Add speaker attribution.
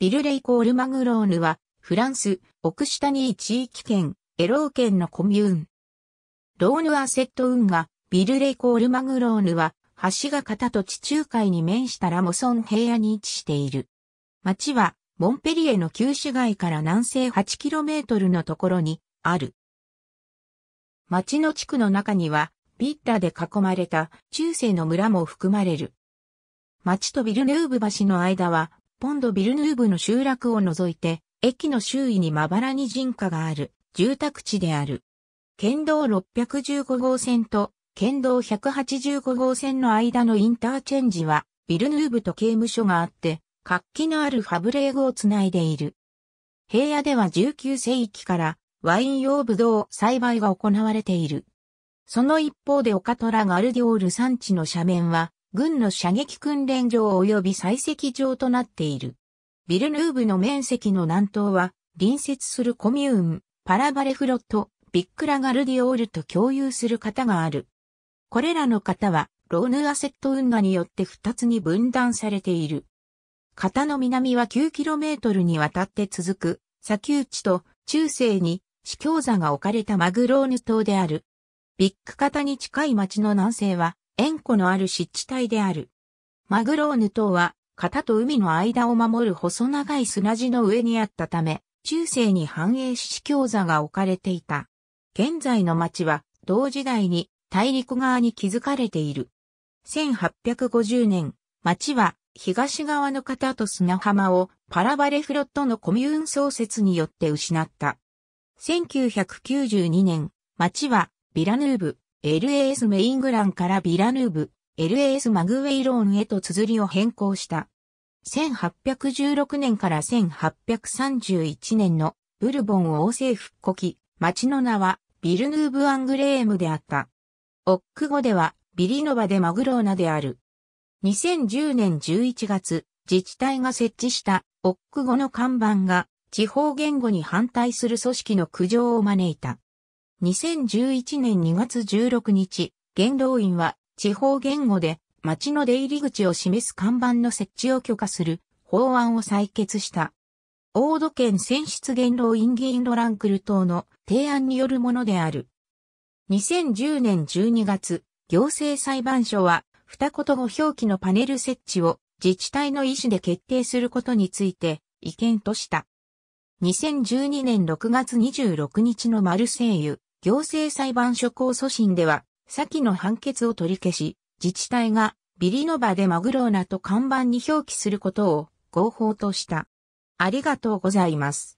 Speaker 1: ビルレイコールマグローヌは、フランス、オクシタニー地域圏、エロー県のコミューン。ローヌアセット運河、ビルレイコールマグローヌは、橋が型と地中海に面したラモソン平野に位置している。町は、モンペリエの旧市街から南西 8km のところに、ある。町の地区の中には、ビッタで囲まれた中世の村も含まれる。町とビルヌーブ橋の間はポンド・ビルヌーブの集落を除いて、駅の周囲にまばらに人家がある住宅地である。県道615号線と県道185号線の間のインターチェンジは、ビルヌーブと刑務所があって、活気のあるファブレーグをつないでいる。平野では19世紀からワイン用ブドウ栽培が行われている。その一方でオカトラガルディオール山地の斜面は軍の射撃訓練場及び採石場となっている。ビルヌーブの面積の南東は、隣接するコミューン、パラバレフロット、ビックラガルディオールと共有する方がある。これらの方は、ローヌアセット運河によって二つに分断されている。型の南は 9km にわたって続く、砂丘地と中世に死教座が置かれたマグローヌ島である。ビッグ型に近い町の南西は、塩湖のある湿地帯である。マグローヌ島は、型と海の間を守る細長い砂地の上にあったため、中世に繁栄し教座が置かれていた。現在の町は、同時代に大陸側に築かれている。1850年、町は東側の型と砂浜をパラバレフロットのコミューン創設によって失った。1992年、町はビラヌーブ、LAS メイングランからビラヌーブ、LAS マグウェイローンへと綴りを変更した。1816年から1831年のブルボン王政復古期、町の名はビルヌーブ・アングレームであった。オック語ではビリノバでマグローナである。2010年11月、自治体が設置したオック語の看板が地方言語に反対する組織の苦情を招いた。2011年2月16日、元老院は地方言語で町の出入り口を示す看板の設置を許可する法案を採決した。大戸県選出元老院議員ロランクル等の提案によるものである。2010年12月、行政裁判所は二言語表記のパネル設置を自治体の意思で決定することについて意見とした。2012年6月26日のマルセイユ行政裁判所控訴審では、先の判決を取り消し、自治体がビリノバでマグローナと看板に表記することを合法とした。ありがとうございます。